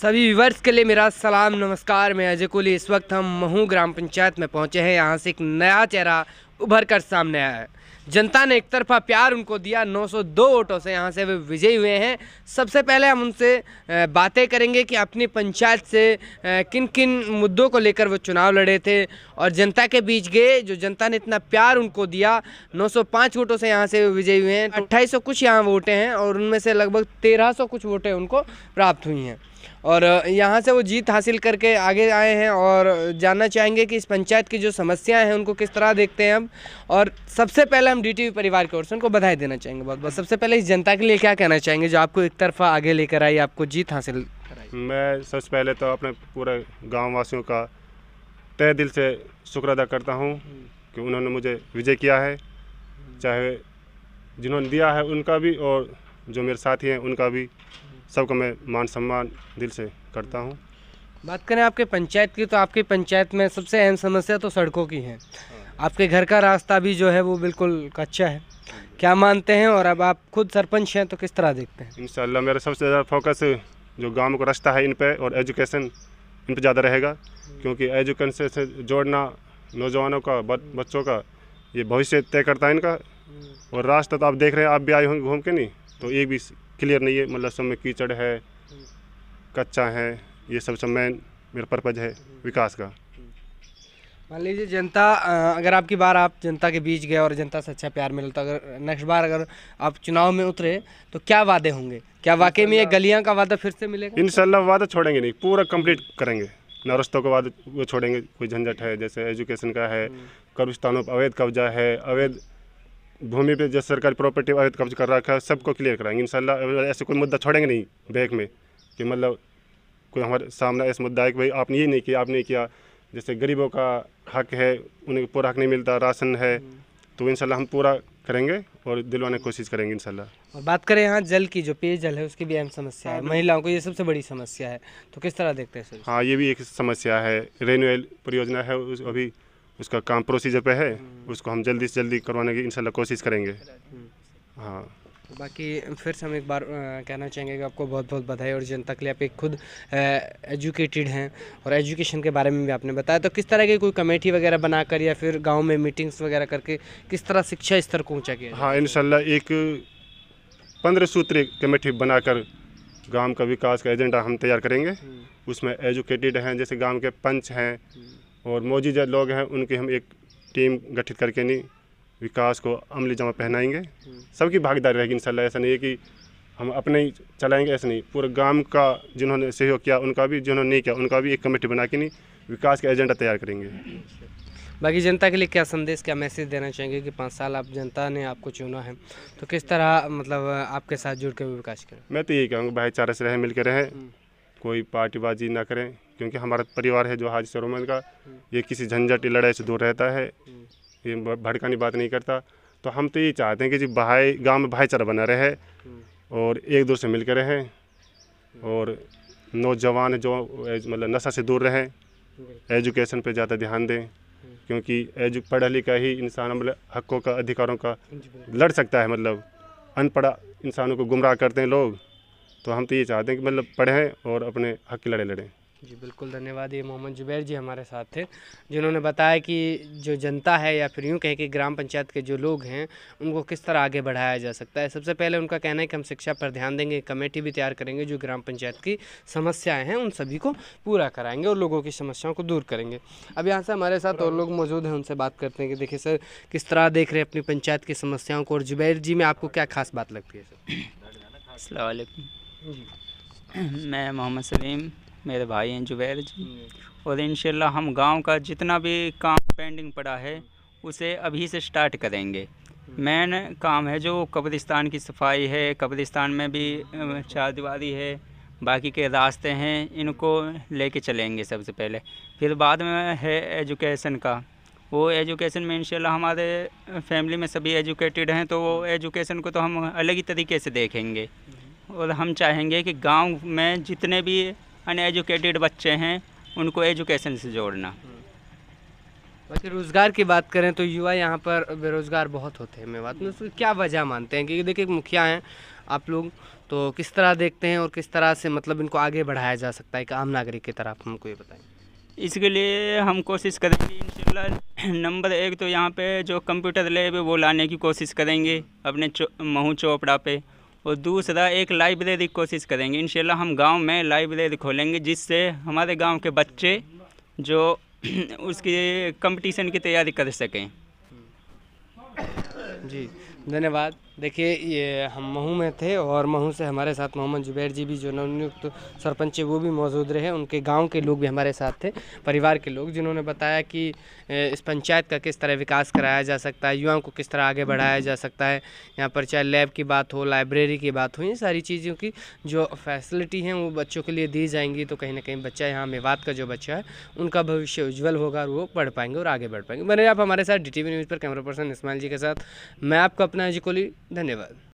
सभी व्यूवर्स के लिए मेरा सलाम नमस्कार मैं अजय कोहली इस वक्त हम महू ग्राम पंचायत में पहुंचे हैं यहाँ से एक नया चेहरा उभर कर सामने आया है जनता ने एक तरफा प्यार उनको दिया 902 वोटों से यहाँ से वे विजयी हुए हैं सबसे पहले हम उनसे बातें करेंगे कि अपनी पंचायत से किन किन मुद्दों को लेकर वो चुनाव लड़े थे और जनता के बीच गए जो जनता ने इतना प्यार उनको दिया 905 वोटों से यहाँ से वे विजयी हुए हैं अट्ठाईस कुछ यहाँ वोटें हैं और उनमें से लगभग तेरह कुछ वोटें उनको प्राप्त हुई हैं और यहाँ से वो जीत हासिल करके आगे आए हैं और जानना चाहेंगे कि इस पंचायत की जो समस्याएं हैं उनको किस तरह देखते हैं हम और सबसे पहले हम हम परिवार की ओर से उनको बधाई देना चाहेंगे बहुत बहुत सबसे पहले इस जनता के लिए क्या कहना चाहेंगे जो आपको एक तरफा आगे लेकर आई आपको जीत हासिल कराई मैं सबसे पहले तो अपने पूरे गाँव वासियों का तय दिल से शुक्र अदा करता हूँ कि उन्होंने मुझे विजय किया है चाहे जिन्होंने दिया है उनका भी और जो मेरे साथी हैं उनका भी सबको मैं मान सम्मान दिल से करता हूँ बात करें आपके पंचायत की तो आपके पंचायत में सबसे अहम समस्या तो सड़कों की है आपके घर का रास्ता भी जो है वो बिल्कुल कच्चा है क्या मानते हैं और अब आप खुद सरपंच हैं तो किस तरह देखते हैं इन मेरा सबसे ज़्यादा फोकस जो गाँव का रास्ता है इन पर और एजुकेशन इन पर ज़्यादा रहेगा क्योंकि एजुकेशन से जोड़ना नौजवानों का बच्चों का ये भविष्य तय करता है इनका और रास्ता तो आप देख रहे हैं आप भी आए होंगे घूम के नहीं तो एक भी क्लियर नहीं है मतलब सब में कीचड़ है कच्चा है ये सब सब मेन मेरा पर्पज़ है विकास का मान लीजिए जनता अगर आपकी बार आप जनता के बीच गए और जनता से अच्छा प्यार मिला तो अगर नेक्स्ट बार अगर आप चुनाव में उतरे तो क्या वादे होंगे क्या वाकई में ये गलियां का वादा फिर से मिलेगा इन वादा छोड़ेंगे नहीं पूरा कंप्लीट करेंगे ना रस्तों का वादा वो छोड़ेंगे कोई झंझट है जैसे एजुकेशन का है हम्म। कब्रिस्तानों पर अवैध कब्जा है अवैध भूमि पे जैसे सरकारी प्रॉपर्टी अवैध कब्जा कर रखा है सबको क्लियर कराएंगे इंशाल्लाह ऐसे कोई मुद्दा छोड़ेंगे नहीं बैंक में कि मतलब कोई हमारे सामने ऐसा मुद्दा है कि भाई आपने ये नहीं किया आपने किया जैसे गरीबों का हक है उन्हें पूरा हक नहीं मिलता राशन है हम्म। तो इंशाल्लाह हम पूरा करेंगे और दिलवाने की कोशिश करेंगे इंशाल्लाह और बात करें यहाँ जल की जो पेयजल है उसकी भी अहम समस्या है हाँ, महिलाओं को ये सबसे बड़ी समस्या है तो किस तरह देखते हैं सर हाँ ये भी एक समस्या है रेनवेल परियोजना है उस अभी उसका काम प्रोसीजर पे है हम्म। उसको हम जल्दी से जल्दी करवाने की इनशाला कोशिश करेंगे हम्म। हाँ तो बाकी फिर से हम एक बार कहना चाहेंगे कि आपको बहुत बहुत बधाई और जनता के लिए आप एक खुद एजुकेटेड हैं और एजुकेशन के बारे में भी आपने बताया तो किस तरह की कोई कमेटी वगैरह बनाकर या फिर गाँव में मीटिंग्स वगैरह करके किस तरह शिक्षा स्तर को ऊँचा किया हाँ इन एक पंद्रह सूत्री कमेटी बनाकर गांव का विकास का एजेंडा हम तैयार करेंगे हम्म। उसमें एजुकेटेड हैं जैसे गांव के पंच हैं हम्म। और मौजूदा लोग हैं उनकी हम एक टीम गठित करके नहीं विकास को अमली जमा पहनाएंगे हम्म। सबकी भागीदारी रहेगी इनशाला ऐसा नहीं है कि हम अपने ही चलाएंगे ऐसा नहीं पूरे गांव का जिन्होंने सहयोग किया उनका भी जिन्होंने नहीं किया उनका भी एक कमेटी बना के नहीं विकास का एजेंडा तैयार करेंगे बाकी जनता के लिए क्या संदेश क्या मैसेज देना चाहेंगे कि पाँच साल आप जनता ने आपको चुना है तो किस तरह मतलब आपके साथ जुड़ के विकास करें मैं तो यही कहूँगा भाईचारे से रहें मिल के रहें हम्म। कोई पार्टीबाजी ना करें क्योंकि हमारा परिवार है जो हाजी सरोमन का हम्म। ये किसी झंझट लड़ाई से दूर रहता है ये भड़कानी बात नहीं करता तो हम तो ये चाहते हैं कि जी भाई गांव में भाईचारा बना रहे और एक दूसरे मिल कर रहें और नौजवान जो मतलब नशा से दूर रहें एजुकेशन पे ज़्यादा ध्यान दें क्योंकि एजु पढ़ा लिखा ही इंसान मतलब हकों का अधिकारों का हाँ लड़ सकता है मतलब अनपढ़ इंसानों को गुमराह करते हैं लोग तो हम तो ये चाहते हैं कि मतलब पढ़ें और अपने हक की लड़ाई लड़ें जी बिल्कुल धन्यवाद ये मोहम्मद जुबैर जी हमारे साथ थे जिन्होंने बताया कि जो जनता है या फिर यूँ कहें कि ग्राम पंचायत के जो लोग हैं उनको किस तरह आगे बढ़ाया जा सकता है सबसे पहले उनका कहना है कि हम शिक्षा पर ध्यान देंगे कमेटी भी तैयार करेंगे जो ग्राम पंचायत की समस्याएँ हैं उन सभी को पूरा कराएंगे और लोगों की समस्याओं को दूर करेंगे अब यहाँ से हमारे साथ और लोग मौजूद हैं उनसे बात करते हैं कि देखिए सर किस तरह देख रहे हैं अपनी पंचायत की समस्याओं को और जुबैर जी में आपको क्या खास बात लगती है सर असल मैं मोहम्मद सलीम मेरे भाई हैं जुबैर जी हम्म। और इन हम गांव का जितना भी काम पेंडिंग पड़ा है उसे अभी से स्टार्ट करेंगे मेन हम्म। काम है जो कब्रिस्तान की सफाई है कब्रिस्तान में भी हम्म। चार दीवारी है बाकी के रास्ते हैं इनको लेके चलेंगे सबसे पहले फिर बाद में है एजुकेशन का वो एजुकेशन में इंशाल्लाह हमारे फैमिली में सभी एजुकेटेड हैं तो वो एजुकेशन को तो हम अलग ही तरीके से देखेंगे और हम चाहेंगे कि गांव में जितने भी अनएजुकेटेड बच्चे हैं उनको एजुकेशन से जोड़ना वैसे रोज़गार की बात करें तो युवा यहाँ पर बेरोज़गार बहुत होते हैं मैं बात में उसकी क्या वजह मानते हैं क्योंकि देखिए मुखिया हैं आप लोग तो किस तरह देखते हैं और किस तरह से मतलब इनको आगे बढ़ाया जा सकता है एक आम नागरिक की तरफ हमको ये बताएं इसके लिए हम कोशिश करेंगे इन नंबर एक तो यहाँ पे जो कंप्यूटर लैब है वो लाने की कोशिश करेंगे अपने चो, महू चोपड़ा पे और दूसरा एक लाइब्रेरी कोशिश करेंगे इन हम गाँव में लाइब्रेरी खोलेंगे जिससे हमारे गाँव के बच्चे जो उसकी कंपटीशन की तैयारी कर सकें जी धन्यवाद देखिए ये हम महू में थे और महू से हमारे साथ मोहम्मद जुबैर जी भी जो नवनियुक्त तो सरपंच है वो भी मौजूद रहे उनके गांव के लोग भी हमारे साथ थे परिवार के लोग जिन्होंने बताया कि इस पंचायत का किस तरह विकास कराया जा सकता है युवाओं को किस तरह आगे बढ़ाया जा सकता है यहाँ पर चाहे लैब की बात हो लाइब्रेरी की बात हो ये सारी चीज़ों की जो फैसिलिटी हैं वो बच्चों के लिए दी जाएंगी तो कहीं ना कहीं बच्चा यहाँ मेवात का जो बच्चा है उनका भविष्य उज्ज्वल होगा और वो पढ़ पाएंगे और आगे बढ़ पाएंगे मेरे आप हमारे साथ डी न्यूज़ पर कैमरा पर्सन इस्माइल जी के साथ मैं आपका अपना जी धन्यवाद